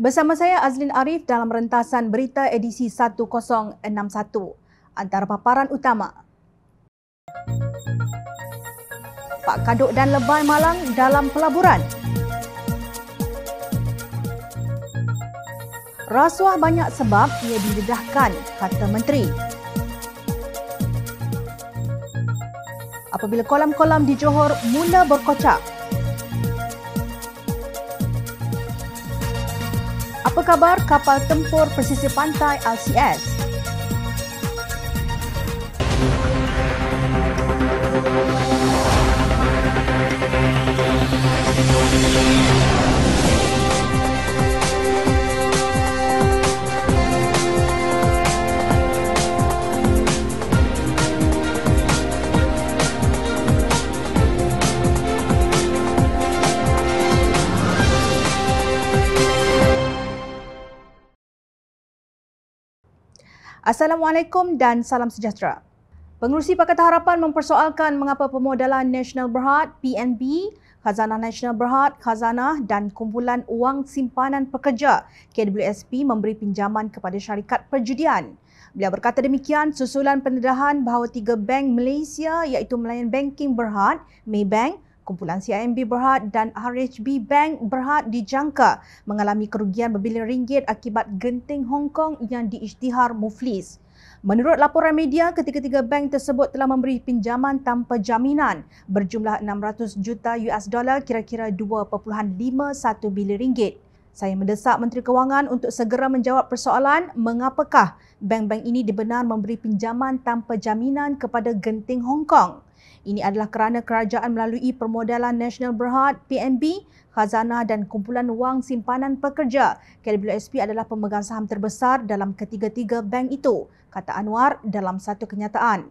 Bersama saya Azlin Arif dalam rentasan berita edisi 1061. Antara paparan utama. Pak Kaduk dan Lebai Malang dalam pelaburan. Rasuah banyak sebab ia didedahkan, kata Menteri. Apabila kolam-kolam di Johor mula berkocak, Apa khabar kapal tempur pesisir pantai RCS? Assalamualaikum dan salam sejahtera. Pengurusi Pakatan Harapan mempersoalkan mengapa pemodalan National Berhad, PNB, Khazanah Nasional Berhad, Khazanah dan Kumpulan Wang Simpanan Pekerja, KWSP memberi pinjaman kepada syarikat perjudian. Beliau berkata demikian susulan pendedahan bahawa tiga bank Malaysia iaitu Melayan Banking Berhad, Maybank, Kumpulan CIMB Berhad dan RHB Bank Berhad dijangka mengalami kerugian berbilion ringgit akibat genting Hong Kong yang diisytihar muflis. Menurut laporan media, ketiga-tiga bank tersebut telah memberi pinjaman tanpa jaminan berjumlah 600 juta US dollar kira-kira 2.51 bilion ringgit. Saya mendesak Menteri Kewangan untuk segera menjawab persoalan mengapakah bank-bank ini dibenar memberi pinjaman tanpa jaminan kepada genting Hong Kong. Ini adalah kerana kerajaan melalui Permodalan Nasional Berhad PNB, Khazanah dan Kumpulan Wang Simpanan Pekerja. KWSP adalah pemegang saham terbesar dalam ketiga-tiga bank itu, kata Anwar dalam satu kenyataan.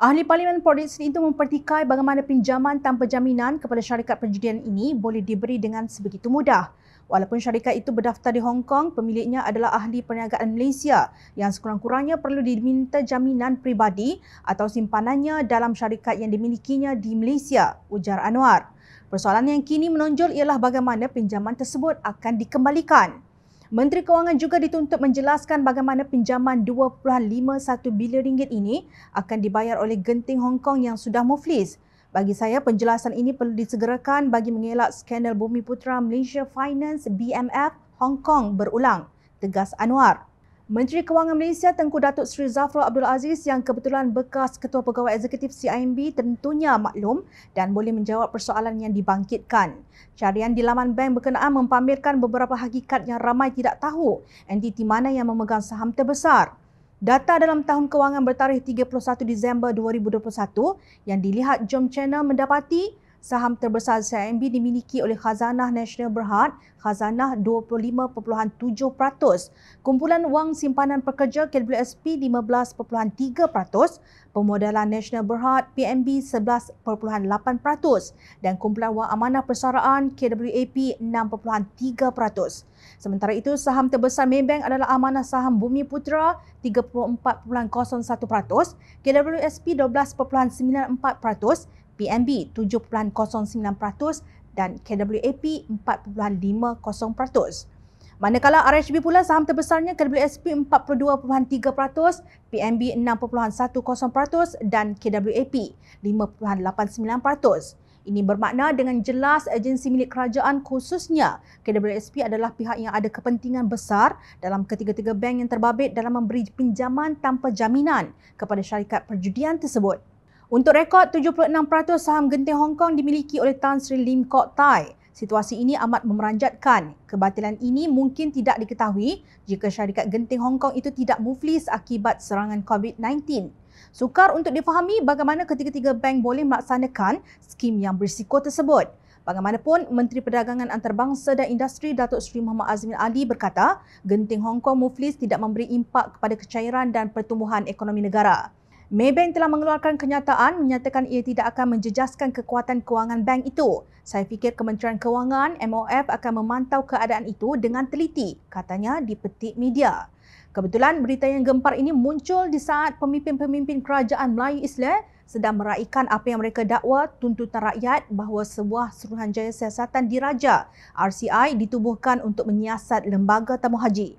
Ahli Parlimen Polisi itu mempertikai bagaimana pinjaman tanpa jaminan kepada syarikat perjudian ini boleh diberi dengan sebegitu mudah. Walaupun syarikat itu berdaftar di Hong Kong, pemiliknya adalah ahli perniagaan Malaysia yang sekurang-kurangnya perlu diminta jaminan peribadi atau simpanannya dalam syarikat yang dimilikinya di Malaysia, ujar Anwar. Persoalan yang kini menonjol ialah bagaimana pinjaman tersebut akan dikembalikan. Menteri Kewangan juga dituntut menjelaskan bagaimana pinjaman 2.51 bilion ringgit ini akan dibayar oleh genting Hong Kong yang sudah muflis bagi saya, penjelasan ini perlu disegerakan bagi mengelak skandal Bumi Putra Malaysia Finance BMF Hong Kong berulang, tegas Anwar. Menteri Kewangan Malaysia Tengku Datuk Seri Zafrul Abdul Aziz yang kebetulan bekas Ketua Pegawai Eksekutif CIMB tentunya maklum dan boleh menjawab persoalan yang dibangkitkan. Carian di laman bank berkenaan mempamerkan beberapa hakikat yang ramai tidak tahu entiti mana yang memegang saham terbesar. Data dalam tahun kewangan bertarikh 31 Disember 2021 yang dilihat Jom Channel mendapati saham terbesar CIMB dimiliki oleh Khazanah Nasional Berhad, Khazanah 25.7%, Kumpulan Wang Simpanan Pekerja KWSP 15.3%, Pemodalan Nasional Berhad PMB 11.8% dan Kumpulan Wang Amanah Persaraan KWAP 6.3%. Sementara itu, saham terbesar Maybank adalah Amanah Saham Bumi Putera 34.01%, KWSP 12.94%, PNB 7.09% dan KWAP 4.50%. Manakala RHB pula saham terbesarnya KWSP 42.3%, PNB 6.10% dan KWAP 5.89%. Ini bermakna dengan jelas agensi milik kerajaan khususnya KWSP adalah pihak yang ada kepentingan besar dalam ketiga-tiga bank yang terbabit dalam memberi pinjaman tanpa jaminan kepada syarikat perjudian tersebut. Untuk rekod, 76% saham genting Hong Kong dimiliki oleh Tan Sri Lim Kok Tai. Situasi ini amat memeranjatkan. Kebatilan ini mungkin tidak diketahui jika syarikat genting Hong Kong itu tidak muflis akibat serangan COVID-19. Sukar untuk difahami bagaimana ketiga-tiga bank boleh melaksanakan skim yang berisiko tersebut. Bagaimanapun, Menteri Perdagangan Antarabangsa dan Industri Datuk Seri Muhammad Azmin Ali berkata, genting Hong Kong muflis tidak memberi impak kepada kecairan dan pertumbuhan ekonomi negara. Maybank telah mengeluarkan kenyataan menyatakan ia tidak akan menjejaskan kekuatan kewangan bank itu. Saya fikir Kementerian Kewangan MOF akan memantau keadaan itu dengan teliti, katanya di petik media. Kebetulan berita yang gempar ini muncul di saat pemimpin-pemimpin kerajaan Melayu Islam sedang meraihkan apa yang mereka dakwa tuntutan rakyat bahawa sebuah Suruhanjaya Siasatan Diraja RCI ditubuhkan untuk menyiasat lembaga tamu haji.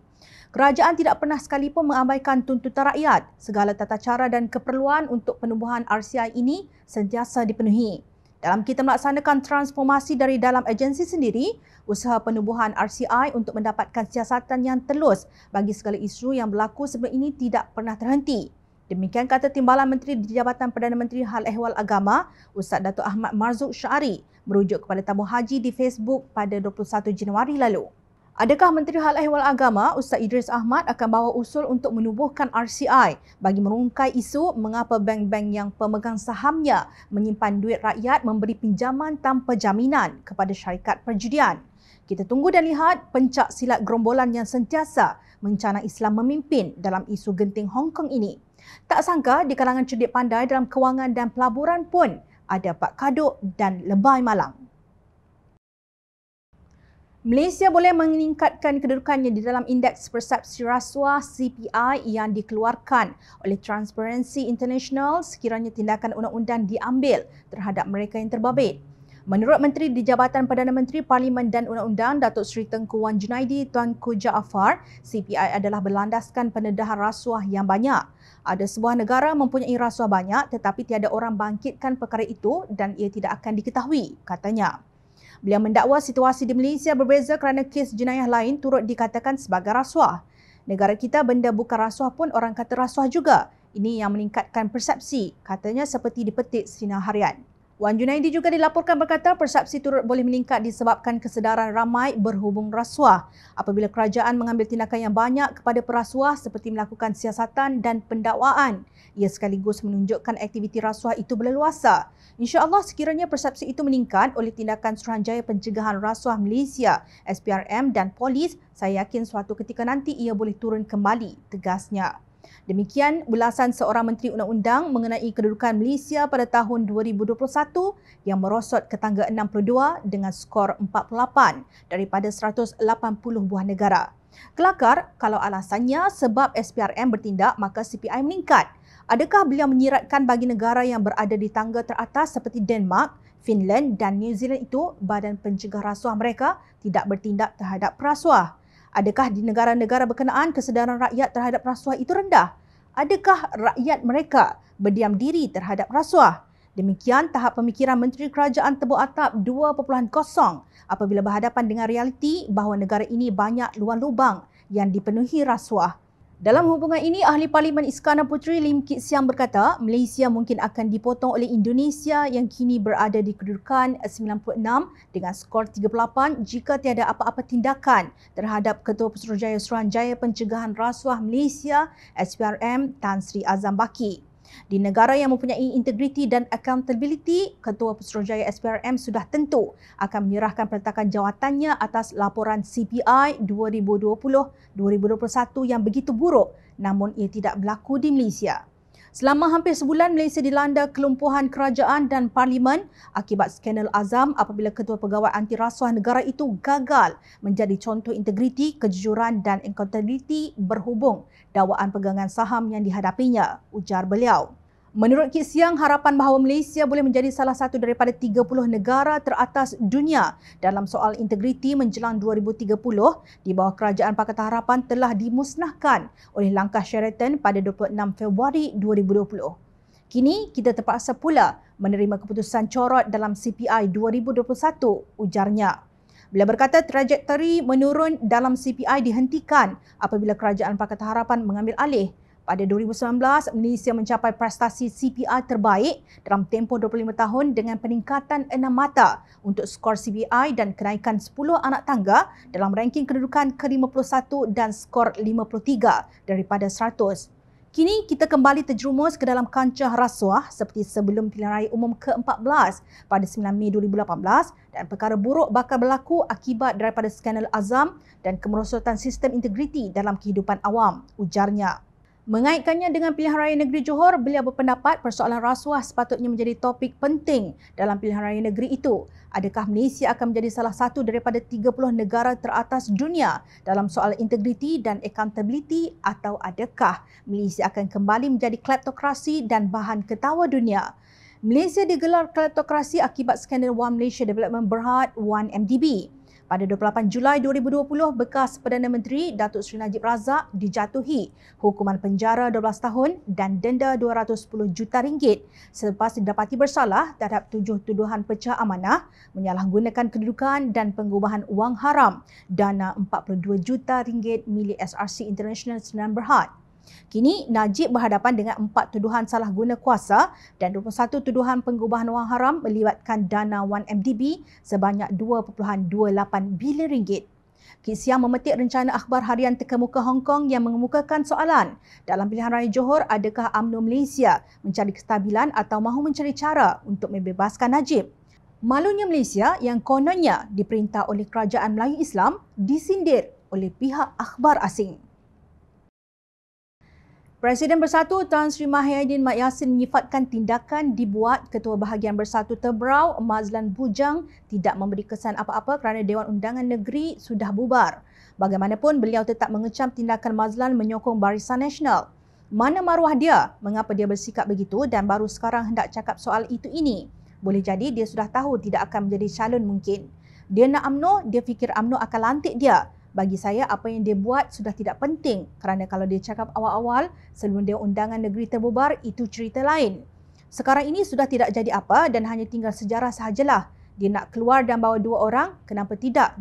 Kerajaan tidak pernah sekalipun mengabaikan tuntutan rakyat. Segala tata cara dan keperluan untuk penubuhan RCI ini sentiasa dipenuhi. Dalam kita melaksanakan transformasi dari dalam agensi sendiri, usaha penubuhan RCI untuk mendapatkan siasatan yang telus bagi segala isu yang berlaku sebelum ini tidak pernah terhenti. Demikian kata Timbalan Menteri di Jabatan Perdana Menteri Hal Ehwal Agama, Ustaz Dato' Ahmad Marzuk Syari, merujuk kepada tamu haji di Facebook pada 21 Januari lalu. Adakah Menteri Hal Ehwal Agama Ustaz Idris Ahmad akan bawa usul untuk menubuhkan RCI bagi merungkai isu mengapa bank-bank yang pemegang sahamnya menyimpan duit rakyat memberi pinjaman tanpa jaminan kepada syarikat perjudian? Kita tunggu dan lihat pencak silat gerombolan yang sentiasa Mencana Islam memimpin dalam isu genting Hong Kong ini. Tak sangka di kalangan cerdik pandai dalam kewangan dan pelaburan pun ada Pak Kaduk dan Lebai Malang. Malaysia boleh meningkatkan kedudukannya di dalam indeks persepsi rasuah CPI yang dikeluarkan oleh Transparency International sekiranya tindakan undang-undang diambil terhadap mereka yang terbabit. Menurut Menteri di Jabatan Perdana Menteri Parlimen dan Undang-Undang Datuk Seri Tengku Wan Junaidi Tuan Ku Afar, CPI adalah berlandaskan pendedahan rasuah yang banyak. Ada sebuah negara mempunyai rasuah banyak tetapi tiada orang bangkitkan perkara itu dan ia tidak akan diketahui, katanya. Beliau mendakwa situasi di Malaysia berbeza kerana kes jenayah lain turut dikatakan sebagai rasuah. Negara kita benda bukan rasuah pun orang kata rasuah juga. Ini yang meningkatkan persepsi, katanya seperti dipetik sinar harian. Wan Junaidi juga dilaporkan berkata persepsi turut boleh meningkat disebabkan kesedaran ramai berhubung rasuah apabila kerajaan mengambil tindakan yang banyak kepada perasuah seperti melakukan siasatan dan pendakwaan. Ia sekaligus menunjukkan aktiviti rasuah itu berleluasa. InsyaAllah sekiranya persepsi itu meningkat oleh tindakan Suruhanjaya Pencegahan Rasuah Malaysia, SPRM dan polis, saya yakin suatu ketika nanti ia boleh turun kembali, tegasnya. Demikian ulasan seorang Menteri Undang-Undang mengenai kedudukan Malaysia pada tahun 2021 yang merosot ke tangga 62 dengan skor 48 daripada 180 buah negara. Kelakar, kalau alasannya sebab SPRM bertindak maka CPI meningkat. Adakah beliau menyiratkan bagi negara yang berada di tangga teratas seperti Denmark, Finland dan New Zealand itu badan pencegah rasuah mereka tidak bertindak terhadap perasuah? Adakah di negara-negara berkenaan kesedaran rakyat terhadap rasuah itu rendah? Adakah rakyat mereka berdiam diri terhadap rasuah? Demikian tahap pemikiran Menteri Kerajaan Tebu Atap 2.0 apabila berhadapan dengan realiti bahawa negara ini banyak luar lubang yang dipenuhi rasuah. Dalam hubungan ini, Ahli Parlimen Iskana Puteri Lim Kit Siang berkata, Malaysia mungkin akan dipotong oleh Indonesia yang kini berada di kedudukan 96 dengan skor 38 jika tiada apa-apa tindakan terhadap Ketua Pesuruhjaya Suruhanjaya Pencegahan Rasuah Malaysia SPRM Tan Sri Azam Baki. Di negara yang mempunyai integriti dan accountability, Ketua Pesuruhjaya SPRM sudah tentu akan menyerahkan peletakan jawatannya atas laporan CPI 2020-2021 yang begitu buruk namun ia tidak berlaku di Malaysia. Selama hampir sebulan, Malaysia dilanda kelumpuhan kerajaan dan parlimen akibat skandal azam apabila Ketua Pegawai Anti Rasuah Negara itu gagal menjadi contoh integriti, kejujuran dan accountability berhubung dakwaan pegangan saham yang dihadapinya, ujar beliau. Menurut Kit Siang, harapan bahawa Malaysia boleh menjadi salah satu daripada 30 negara teratas dunia dalam soal integriti menjelang 2030 di bawah Kerajaan Pakatan Harapan telah dimusnahkan oleh langkah Sheraton pada 26 Februari 2020. Kini, kita terpaksa pula menerima keputusan corot dalam CPI 2021, ujarnya. Bila berkata trajektori menurun dalam CPI dihentikan apabila Kerajaan Pakatan Harapan mengambil alih, pada 2019, Malaysia mencapai prestasi CPR terbaik dalam tempoh 25 tahun dengan peningkatan enam mata untuk skor CBI dan kenaikan 10 anak tangga dalam ranking kedudukan ke-51 dan skor 53 daripada 100. Kini kita kembali terjerumus ke dalam kancah rasuah seperti sebelum pilihan raya umum ke-14 pada 9 Mei 2018 dan perkara buruk bakal berlaku akibat daripada skandal azam dan kemerosotan sistem integriti dalam kehidupan awam, ujarnya. Mengaitkannya dengan pilihan raya negeri Johor, beliau berpendapat persoalan rasuah sepatutnya menjadi topik penting dalam pilihan raya negeri itu. Adakah Malaysia akan menjadi salah satu daripada 30 negara teratas dunia dalam soal integriti dan accountability atau adakah Malaysia akan kembali menjadi kleptokrasi dan bahan ketawa dunia? Malaysia digelar kleptokrasi akibat skandal One Malaysia Development Berhad, 1MDB. Pada 28 Julai 2020, bekas Perdana Menteri Datuk Seri Najib Razak dijatuhi hukuman penjara 12 tahun dan denda 210 juta ringgit selepas didapati bersalah terhadap tujuh tuduhan pecah amanah menyalahgunakan kedudukan dan pengubahan wang haram dana 42 juta ringgit milik SRC International Senan Berhad. Kini Najib berhadapan dengan empat tuduhan salah guna kuasa dan 21 tuduhan pengubahan wang haram melibatkan dana 1MDB sebanyak 2.28 bilion ringgit. Kisya memetik rencana akhbar harian terkemuka Hong Kong yang mengemukakan soalan dalam pilihan raya Johor adakah UMNO Malaysia mencari kestabilan atau mahu mencari cara untuk membebaskan Najib. Malunya Malaysia yang kononnya diperintah oleh kerajaan Melayu Islam disindir oleh pihak akhbar asing. Presiden Bersatu Tan Sri Mahyadin Mat Yassin menyifatkan tindakan dibuat Ketua Bahagian Bersatu Tebrau Mazlan Bujang tidak memberi kesan apa-apa kerana Dewan Undangan Negeri sudah bubar. Bagaimanapun, beliau tetap mengecam tindakan Mazlan menyokong Barisan Nasional. Mana maruah dia? Mengapa dia bersikap begitu dan baru sekarang hendak cakap soal itu ini? Boleh jadi dia sudah tahu tidak akan menjadi calon mungkin. Dia nak UMNO, dia fikir UMNO akan lantik dia bagi saya apa yang dia buat sudah tidak penting kerana kalau dia cakap awal-awal sebelum dia undangan negeri terbubar itu cerita lain. Sekarang ini sudah tidak jadi apa dan hanya tinggal sejarah sahajalah. Dia nak keluar dan bawa dua orang, kenapa tidak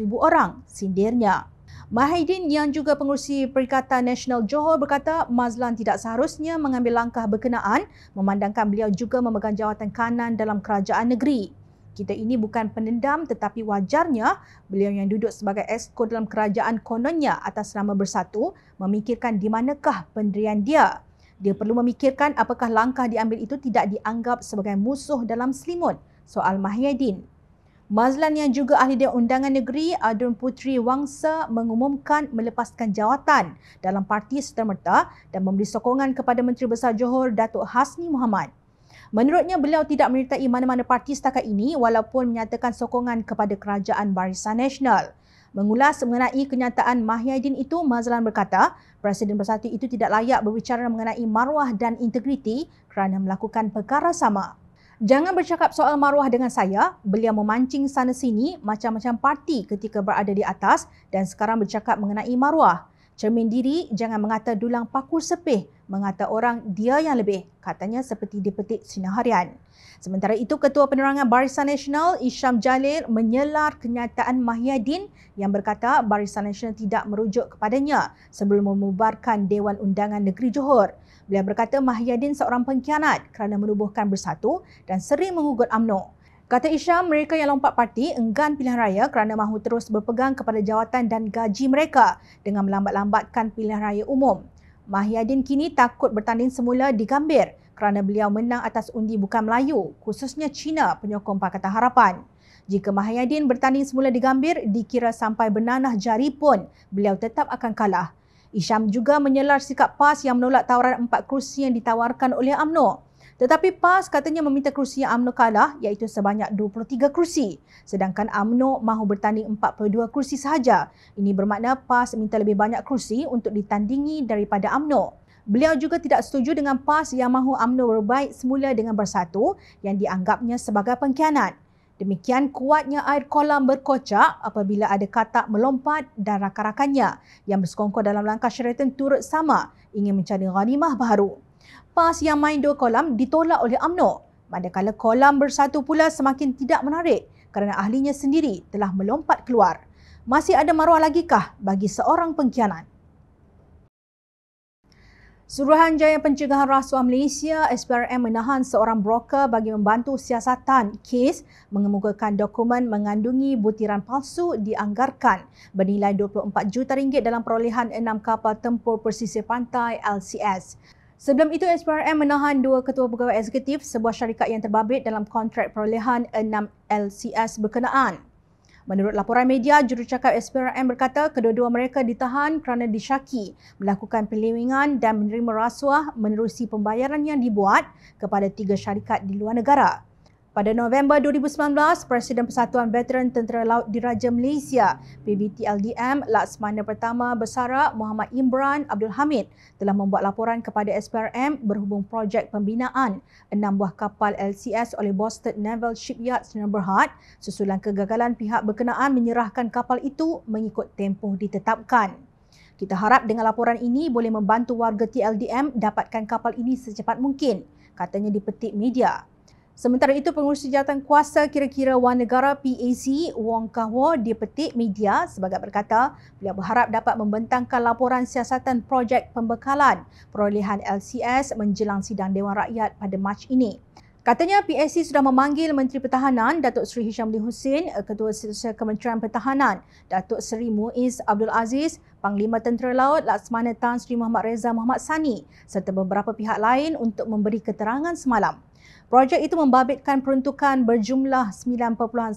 ribu orang? Sindirnya. Mahaidin yang juga pengurusi Perikatan Nasional Johor berkata Mazlan tidak seharusnya mengambil langkah berkenaan memandangkan beliau juga memegang jawatan kanan dalam kerajaan negeri. Kita ini bukan penendam tetapi wajarnya beliau yang duduk sebagai esko dalam kerajaan kononnya atas nama bersatu memikirkan di manakah pendirian dia. Dia perlu memikirkan apakah langkah diambil itu tidak dianggap sebagai musuh dalam selimut. Soal Mahyadin. Mazlan yang juga ahli dia undangan negeri Adun Putri Wangsa mengumumkan melepaskan jawatan dalam parti serta dan memberi sokongan kepada Menteri Besar Johor Datuk Hasni Muhammad. Menurutnya beliau tidak menyertai mana-mana parti setakat ini walaupun menyatakan sokongan kepada kerajaan Barisan Nasional. Mengulas mengenai kenyataan Mahyaidin itu, Mazlan berkata, Presiden Bersatu itu tidak layak berbicara mengenai maruah dan integriti kerana melakukan perkara sama. Jangan bercakap soal maruah dengan saya, beliau memancing sana sini macam-macam parti ketika berada di atas dan sekarang bercakap mengenai maruah. Cermin diri, jangan mengata dulang pakul sepih, mengata orang dia yang lebih, katanya seperti dipetik sinar harian. Sementara itu, Ketua Penerangan Barisan Nasional Isham Jalil menyelar kenyataan Mahyadin yang berkata Barisan Nasional tidak merujuk kepadanya sebelum memubarkan Dewan Undangan Negeri Johor. Beliau berkata Mahyadin seorang pengkhianat kerana menubuhkan bersatu dan sering mengugut UMNO. Kata Isham, mereka yang lompat parti enggan pilihan raya kerana mahu terus berpegang kepada jawatan dan gaji mereka dengan melambat-lambatkan pilihan raya umum. Mahiyadin kini takut bertanding semula di Gambir kerana beliau menang atas undi bukan Melayu, khususnya China penyokong Pakatan Harapan. Jika Mahiyadin bertanding semula di Gambir, dikira sampai benanah jari pun, beliau tetap akan kalah. Isham juga menyelar sikap PAS yang menolak tawaran empat kerusi yang ditawarkan oleh AMNO. Tetapi PAS katanya meminta kerusi yang UMNO kalah iaitu sebanyak 23 kerusi. Sedangkan UMNO mahu bertanding 42 kerusi sahaja. Ini bermakna PAS minta lebih banyak kerusi untuk ditandingi daripada UMNO. Beliau juga tidak setuju dengan PAS yang mahu UMNO berbaik semula dengan bersatu yang dianggapnya sebagai pengkhianat. Demikian kuatnya air kolam berkocak apabila ada katak melompat dan rakan-rakannya yang bersekongkol dalam langkah syaratan turut sama ingin mencari ghanimah baru. PAS yang main dua kolam ditolak oleh UMNO. Manakala kolam bersatu pula semakin tidak menarik kerana ahlinya sendiri telah melompat keluar. Masih ada maruah lagikah bagi seorang pengkhianat? Suruhanjaya Pencegahan Rasuah Malaysia SPRM menahan seorang broker bagi membantu siasatan kes mengemukakan dokumen mengandungi butiran palsu dianggarkan bernilai 24 juta ringgit dalam perolehan enam kapal tempur pesisir pantai LCS. Sebelum itu, SPRM menahan dua ketua pegawai eksekutif sebuah syarikat yang terbabit dalam kontrak perolehan 6 LCS berkenaan. Menurut laporan media, jurucakap SPRM berkata kedua-dua mereka ditahan kerana disyaki melakukan perlindungan dan menerima rasuah menerusi pembayaran yang dibuat kepada tiga syarikat di luar negara. Pada November 2019, Presiden Persatuan Veteran Tentera Laut Diraja Malaysia, PBTLDM, Laksamana Pertama Besara Muhammad Imran Abdul Hamid telah membuat laporan kepada SPRM berhubung projek pembinaan enam buah kapal LCS oleh Boston Naval Shipyard Sdn Bhd susulan kegagalan pihak berkenaan menyerahkan kapal itu mengikut tempoh ditetapkan. Kita harap dengan laporan ini boleh membantu warga TLDM dapatkan kapal ini secepat mungkin, katanya di petik media. Sementara itu, pengurus jawatan kuasa kira-kira Wan Negara PAC Wong Kahwo petik media sebagai berkata beliau berharap dapat membentangkan laporan siasatan projek pembekalan perolehan LCS menjelang sidang Dewan Rakyat pada Mac ini. Katanya PAC sudah memanggil Menteri Pertahanan Datuk Seri Hisham Lee Hussein, Ketua Setiausaha Kementerian Pertahanan Datuk Seri Muiz Abdul Aziz, Panglima Tentera Laut Laksamana Tan Sri Muhammad Reza Muhammad Sani serta beberapa pihak lain untuk memberi keterangan semalam. Projek itu membabitkan peruntukan berjumlah 9.128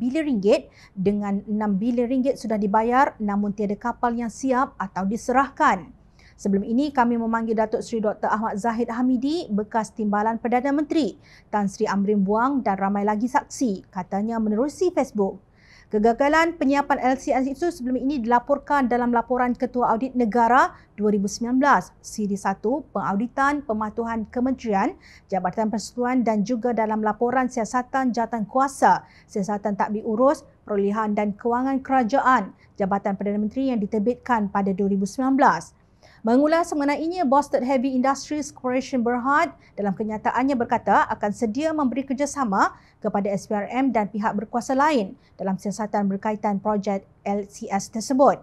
bilion ringgit dengan 6 bilion ringgit sudah dibayar namun tiada kapal yang siap atau diserahkan. Sebelum ini kami memanggil Datuk Seri Dr. Ahmad Zahid Hamidi bekas Timbalan Perdana Menteri, Tan Sri Amrin Buang dan ramai lagi saksi katanya menerusi Facebook. Kegagalan penyiapan LCN itu sebelum ini dilaporkan dalam laporan Ketua Audit Negara 2019, Siri 1, Pengauditan Pematuhan Kementerian, Jabatan Persekutuan dan juga dalam laporan Siasatan Jatan Kuasa, Siasatan Takbir Urus, Perolehan dan Kewangan Kerajaan, Jabatan Perdana Menteri yang diterbitkan pada 2019. Mengulas mengenainya, Boston Heavy Industries Corporation Berhad dalam kenyataannya berkata akan sedia memberi kerjasama kepada SPRM dan pihak berkuasa lain dalam siasatan berkaitan projek LCS tersebut.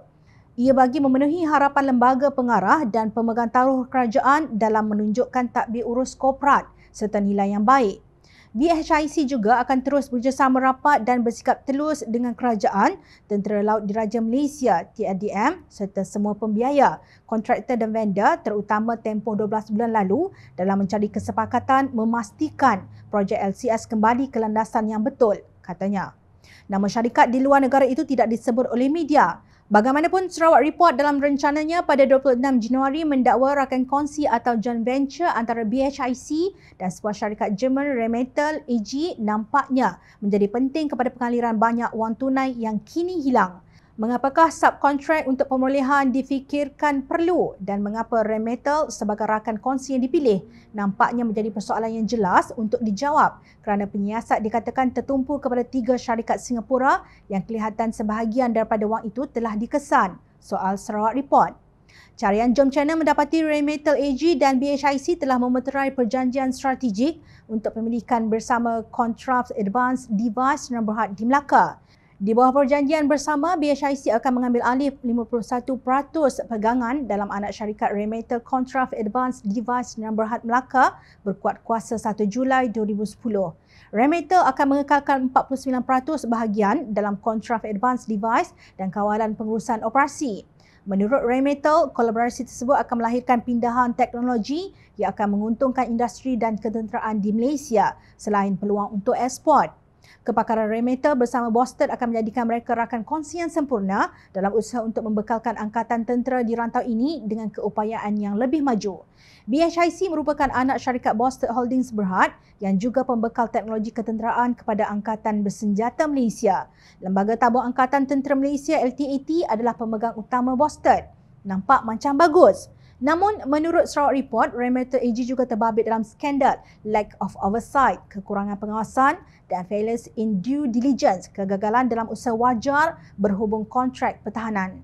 Ia bagi memenuhi harapan lembaga pengarah dan pemegang taruh kerajaan dalam menunjukkan takbir urus korporat serta nilai yang baik BHIC juga akan terus bekerjasama rapat dan bersikap telus dengan kerajaan, Tentera Laut Diraja Malaysia, TADM serta semua pembiaya, kontraktor dan vendor terutama tempoh 12 bulan lalu dalam mencari kesepakatan memastikan projek LCS kembali ke landasan yang betul, katanya. Nama syarikat di luar negara itu tidak disebut oleh media. Bagaimanapun, Sarawak Report dalam rencananya pada 26 Januari mendakwa rakan kongsi atau joint venture antara BHIC dan sebuah syarikat Jerman Remetal AG nampaknya menjadi penting kepada pengaliran banyak wang tunai yang kini hilang. Mengapakah subkontrak untuk pemulihan difikirkan perlu dan mengapa Remetal sebagai rakan kongsi yang dipilih nampaknya menjadi persoalan yang jelas untuk dijawab kerana penyiasat dikatakan tertumpu kepada tiga syarikat Singapura yang kelihatan sebahagian daripada wang itu telah dikesan. Soal Sarawak Report. Carian Jom China mendapati Remetal AG dan BHIC telah memeterai perjanjian strategik untuk pemilikan bersama Contraf Advanced Device Nombor Had di Melaka. Di bawah perjanjian bersama, BHIC akan mengambil alih 51% pegangan dalam anak syarikat Remater Contraf Advanced Device Negeri Berhad Melaka berkuat kuasa 1 Julai 2010. Remater akan mengekalkan 49% bahagian dalam Contraf Advanced Device dan kawalan pengurusan operasi. Menurut Remetal, kolaborasi tersebut akan melahirkan pindahan teknologi yang akan menguntungkan industri dan ketenteraan di Malaysia selain peluang untuk ekspor. Kepakaran Remeta bersama Boston akan menjadikan mereka rakan konsien sempurna dalam usaha untuk membekalkan angkatan tentera di rantau ini dengan keupayaan yang lebih maju. BHIC merupakan anak syarikat Boston Holdings Berhad yang juga pembekal teknologi ketenteraan kepada Angkatan Bersenjata Malaysia. Lembaga Tabung Angkatan Tentera Malaysia LTAT adalah pemegang utama Boston. Nampak macam bagus. Namun, menurut Sarawak Report, Remater AG juga terbabit dalam skandal lack of oversight, kekurangan pengawasan dan failures in due diligence, kegagalan dalam usaha wajar berhubung kontrak pertahanan.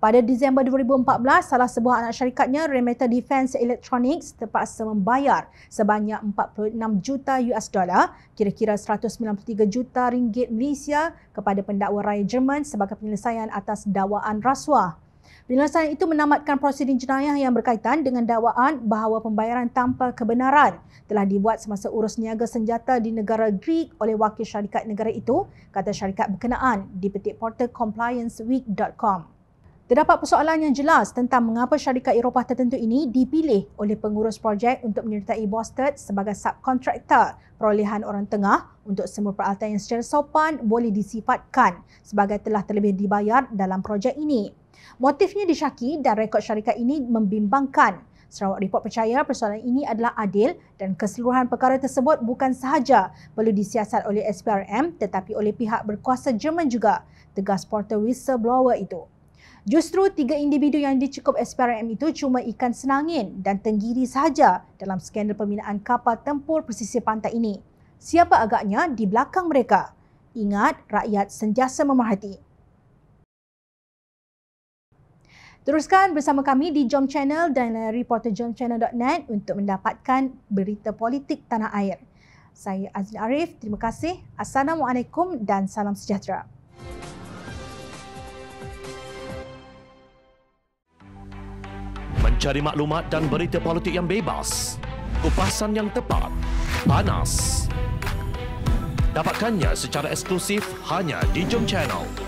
Pada Disember 2014, salah sebuah anak syarikatnya, Remater Defense Electronics, terpaksa membayar sebanyak 46 juta US dollar, kira-kira 193 juta ringgit Malaysia kepada pendakwa raya Jerman sebagai penyelesaian atas dakwaan rasuah. Penyelesaian itu menamatkan prosedur jenayah yang berkaitan dengan dakwaan bahawa pembayaran tanpa kebenaran telah dibuat semasa urus niaga senjata di negara Greek oleh wakil syarikat negara itu, kata syarikat berkenaan di petik portal complianceweek.com. Terdapat persoalan yang jelas tentang mengapa syarikat Eropah tertentu ini dipilih oleh pengurus projek untuk menyertai Bosted sebagai subkontraktor perolehan orang tengah untuk semua peralatan yang secara sopan boleh disifatkan sebagai telah terlebih dibayar dalam projek ini. Motifnya disyaki dan rekod syarikat ini membimbangkan. Sarawak Report percaya persoalan ini adalah adil dan keseluruhan perkara tersebut bukan sahaja perlu disiasat oleh SPRM tetapi oleh pihak berkuasa Jerman juga, tegas Porter whistleblower itu. Justru tiga individu yang dicukup SPRM itu cuma ikan senangin dan tenggiri sahaja dalam skandal pembinaan kapal tempur pesisir pantai ini. Siapa agaknya di belakang mereka? Ingat, rakyat sentiasa memerhati. Teruskan bersama kami di Jom Channel dan eh, Reporter reporterjomchannel.net untuk mendapatkan berita politik tanah air. Saya Azli Arif, terima kasih. Assalamualaikum dan salam sejahtera. Mencari maklumat dan berita politik yang bebas, kupasan yang tepat, panas. Dapatkannya secara eksklusif hanya di Jom Channel.